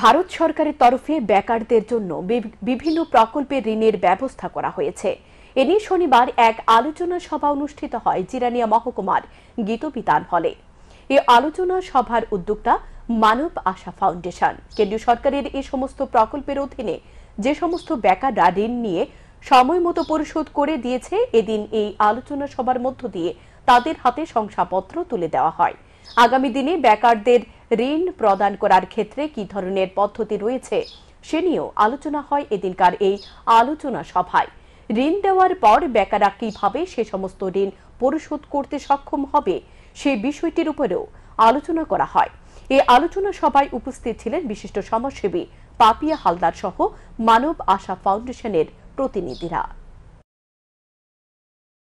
ভারত সরকারের তরফে বেকারদের জন্য বিভিন্ন প্রকল্পের ঋণের ব্যবস্থা করা হয়েছে এ নিয়ে শনিবার এক আলোচনা সভা অনুষ্ঠিত হয় জিরানিয়া মহকুমার গীতবিতান হলে এ আলোচনা সভার উদ্যোক্তা মানব আশা ফাউন্ডেশন কেন্দ্রীয় সরকারের এই সমস্ত প্রকল্পের অধীনে যে সমস্ত বেকাররা ঋণ নিয়ে সময় মতো পরিশোধ করে দিয়েছে এদিন এই আলোচনা সভার মধ্য দিয়ে তাদের হাতে শংসাপত্র তুলে দেওয়া হয় আগামী দিনে বেকারদের ঋণ প্রদান করার ক্ষেত্রে কি ধরনের পদ্ধতি রয়েছে সে নিয়েও আলোচনা হয় এদিনকার এই আলোচনা সভায় ঋণ দেওয়ার পর বেকারা কিভাবে সে সমস্ত ঋণ পরিশোধ করতে সক্ষম হবে সে বিষয়টির উপরেও আলোচনা করা হয় এই আলোচনা সভায় উপস্থিত ছিলেন বিশিষ্ট সমাজসেবী পাপিয়া হালদার সহ মানব আশা ফাউন্ডেশনের প্রতিনিধিরা